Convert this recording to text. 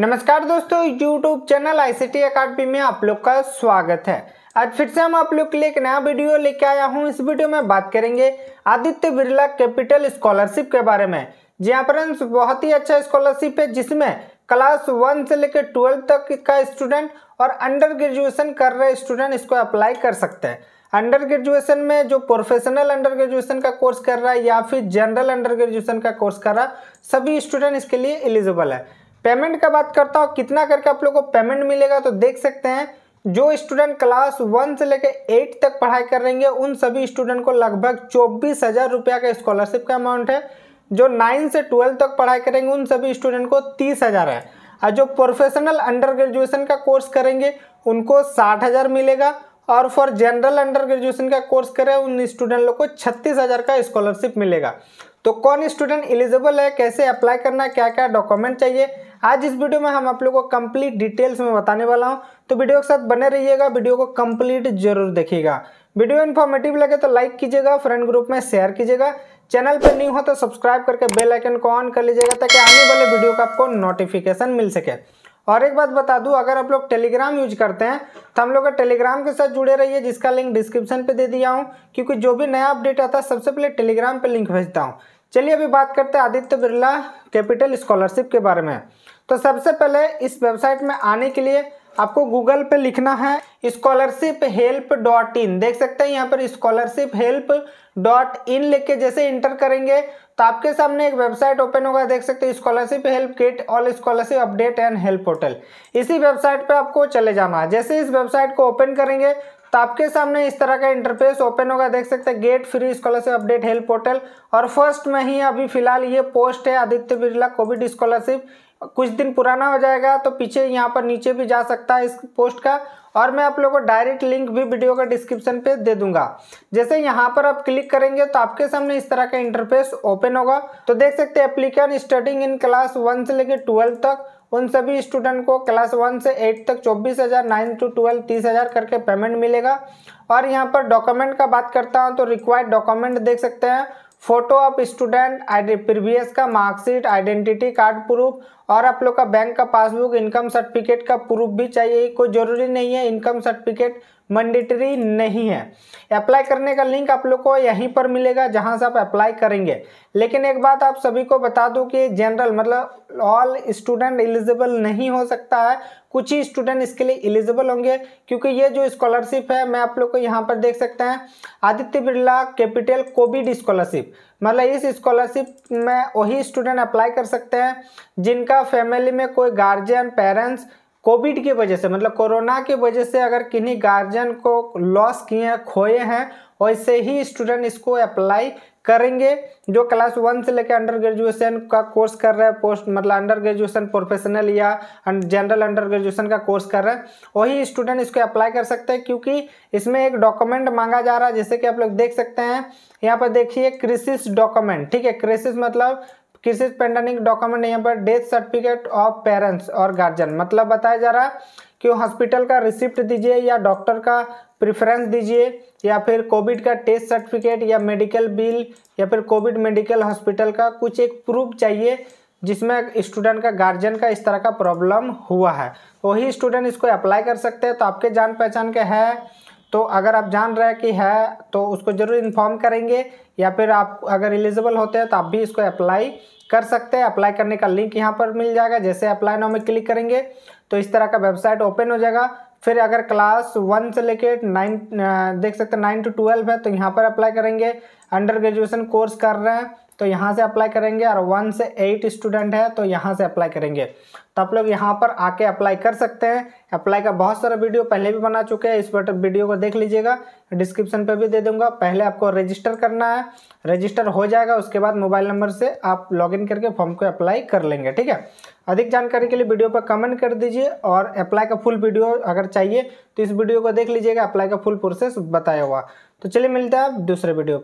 नमस्कार दोस्तों YouTube channel T academy में आप लोग का स्वागत है आज फिर से हम आप लोग के लिए एक नया वीडियो लेके आया हूँ इस वीडियो में बात करेंगे आदित्य बिरला कैपिटल स्कॉलरशिप के बारे में जी हाँ फ्रेंड्स बहुत ही अच्छा स्कॉलरशिप है जिसमें क्लास वन से लेकर ट्वेल्व तक का स्टूडेंट और अंडर ग्रेजुएशन कर रहे स्टूडेंट इसको अप्लाई कर सकते हैं अंडर ग्रेजुएशन में जो प्रोफेशनल अंडर ग्रेजुएशन का कोर्स कर रहा है या फिर जनरल अंडर ग्रेजुएशन का कोर्स कर रहा है सभी स्टूडेंट इसके लिए एलिजिबल है पेमेंट का बात करता हूँ कितना करके आप लोग को पेमेंट मिलेगा तो देख सकते हैं जो स्टूडेंट क्लास वन से लेकर एट तक पढ़ाई कर रहेंगे उन सभी स्टूडेंट को लगभग चौबीस हज़ार रुपया का स्कॉलरशिप का अमाउंट है जो नाइन से ट्वेल्व तक पढ़ाई करेंगे उन सभी स्टूडेंट को तीस हज़ार है और जो प्रोफेशनल अंडर ग्रेजुएशन का कोर्स करेंगे उनको साठ हज़ार मिलेगा और फॉर जनरल अंडर ग्रेजुएशन का कोर्स करें उन स्टूडेंट लोग को छत्तीस हज़ार का स्कॉलरशिप मिलेगा तो कौन स्टूडेंट एलिजिबल है कैसे अप्लाई करना क्या क्या डॉक्यूमेंट चाहिए आज इस वीडियो में हम आप लोग को कंप्लीट डिटेल्स में बताने वाला हूँ तो वीडियो के साथ बने रहिएगा वीडियो को कंप्लीट जरूर देखिएगा वीडियो इन्फॉर्मेटिव लगे तो लाइक कीजिएगा फ्रेंड ग्रुप में शेयर कीजिएगा चैनल पर न्यू हो तो सब्सक्राइब करके बेल आइकन को ऑन कर लीजिएगा ताकि आने वाले वीडियो का आपको नोटिफिकेशन मिल सके और एक बात बता दूं अगर आप लोग टेलीग्राम यूज करते हैं तो हम लोग टेलीग्राम के साथ जुड़े रहिए जिसका लिंक डिस्क्रिप्शन पे दे दिया हूँ क्योंकि जो भी नया अपडेट आता है सबसे पहले टेलीग्राम पर लिंक भेजता हूँ चलिए अभी बात करते हैं आदित्य बिरला कैपिटल स्कॉलरशिप के बारे में तो सबसे पहले इस वेबसाइट में आने के लिए आपको गूगल पे लिखना है स्कॉलरशिप हेल्प डॉट इन देख सकते हैं यहाँ पर स्कॉलरशिप हेल्प डॉट इन लिख के जैसे इंटर करेंगे तो आपके सामने एक वेबसाइट ओपन होगा देख सकते हैं scholarship help kit all scholarship update and help portal इसी वेबसाइट पे आपको चले जाना है जैसे इस वेबसाइट को ओपन करेंगे तो आपके सामने इस तरह का इंटरफेस ओपन होगा देख सकते हैं get free scholarship update help portal और फर्स्ट में ही अभी फिलहाल ये पोस्ट है आदित्य बिरला कोविड स्कॉलरशिप कुछ दिन पुराना हो जाएगा तो पीछे यहाँ पर नीचे भी जा सकता है इस पोस्ट का और मैं आप लोगों को डायरेक्ट लिंक भी वीडियो का डिस्क्रिप्शन पे दे दूंगा जैसे यहाँ पर आप क्लिक करेंगे तो आपके सामने इस तरह का इंटरफेस ओपन होगा तो देख सकते हैं application starting in class one से लेकर ट्वेल्व तक उन सभी स्टूडेंट को क्लास वन से एट तक चौबीस हज़ार नाइन टू ट्वेल्व तीस हज़ार करके पेमेंट मिलेगा और यहाँ पर डॉक्यूमेंट का बात करता हूँ तो रिक्वायर्ड डॉक्यूमेंट देख सकते हैं फोटो ऑफ स्टूडेंट प्रीवियस का मार्कशीट आइडेंटिटी कार्ड प्रूफ और आप लोग का बैंक का पासबुक इनकम सर्टिफिकेट का प्रूफ भी चाहिए कोई ज़रूरी नहीं है इनकम सर्टिफिकेट मैंडेटरी नहीं है अप्लाई करने का लिंक आप लोग को यहीं पर मिलेगा जहां से आप अप्लाई करेंगे लेकिन एक बात आप सभी को बता दूं कि जनरल मतलब ऑल स्टूडेंट एलिजिबल नहीं हो सकता है कुछ ही स्टूडेंट इसके लिए एलिजिबल होंगे क्योंकि ये जो स्कॉलरशिप है मैं आप लोग को यहाँ पर देख सकते हैं Aditya Birla capital Covid scholarship मतलब इस स्कॉलरशिप में वही स्टूडेंट अप्लाई कर सकते हैं जिनका फैमिली में कोई गार्जियन पेरेंट्स कोविड की वजह से मतलब कोरोना की वजह से अगर किन्हीं गार्जियन को लॉस किए हैं खोए हैं वैसे ही स्टूडेंट इसको अप्लाई करेंगे जो क्लास वन से लेकर अंडर ग्रेजुएशन का कोर्स कर रहे हैं पोस्ट मतलब अंडर ग्रेजुएशन प्रोफेशनल या जनरल अंडर ग्रेजुएशन का कोर्स कर रहे हैं वही स्टूडेंट इसको अप्लाई कर सकते हैं क्योंकि इसमें एक डॉक्यूमेंट मांगा जा रहा है जैसे कि आप लोग देख सकते हैं यहाँ पर देखिए क्रिसिस डॉक्यूमेंट ठीक है क्रिसिस मतलब किसी पेंडेनिक डॉक्यूमेंट यहाँ पर डेथ सर्टिफिकेट ऑफ पेरेंट्स और गार्जियन मतलब बताया जा रहा है कि हॉस्पिटल का रिसिप्ट दीजिए या डॉक्टर का प्रिफरेंस दीजिए या फिर कोविड का टेस्ट सर्टिफिकेट या मेडिकल बिल या फिर कोविड मेडिकल हॉस्पिटल का कुछ एक प्रूफ चाहिए जिसमें स्टूडेंट का गार्जियन का इस तरह का प्रॉब्लम हुआ है वही स्टूडेंट इसको अप्लाई कर सकते हैं तो आपके जान पहचान के है तो अगर आप जान रहे हैं कि है तो उसको ज़रूर इन्फॉर्म करेंगे या फिर आप अगर एलिजिबल होते हैं तो आप भी इसको अप्लाई कर सकते हैं अप्लाई करने का लिंक यहाँ पर मिल जाएगा जैसे अप्लाई नाउ में क्लिक करेंगे तो इस तरह का वेबसाइट ओपन हो जाएगा फिर अगर क्लास वन से लेके नाइन देख सकते हैं नाइन टू ट्वेल्व है तो यहाँ पर अप्लाई करेंगे अंडर ग्रेजुएशन कोर्स कर रहे हैं तो यहाँ से अप्लाई करेंगे और वन से एट स्टूडेंट है तो यहाँ से अप्लाई करेंगे तो आप लोग यहाँ पर आके अप्लाई कर सकते हैं अप्लाई का बहुत सारा वीडियो पहले भी बना चुके हैं इस पर वीडियो को देख लीजिएगा डिस्क्रिप्शन पे भी दे दूंगा पहले आपको रजिस्टर करना है रजिस्टर हो जाएगा उसके बाद मोबाइल नंबर से आप लॉगिन करके फॉर्म को अप्लाई कर लेंगे ठीक है अधिक जानकारी के लिए वीडियो पर कमेंट कर दीजिए और अप्लाई का फुल वीडियो अगर चाहिए तो इस वीडियो को देख लीजिएगा अप्लाई का फुल प्रोसेस बताया हुआ तो चलिए मिलता है दूसरे वीडियो पर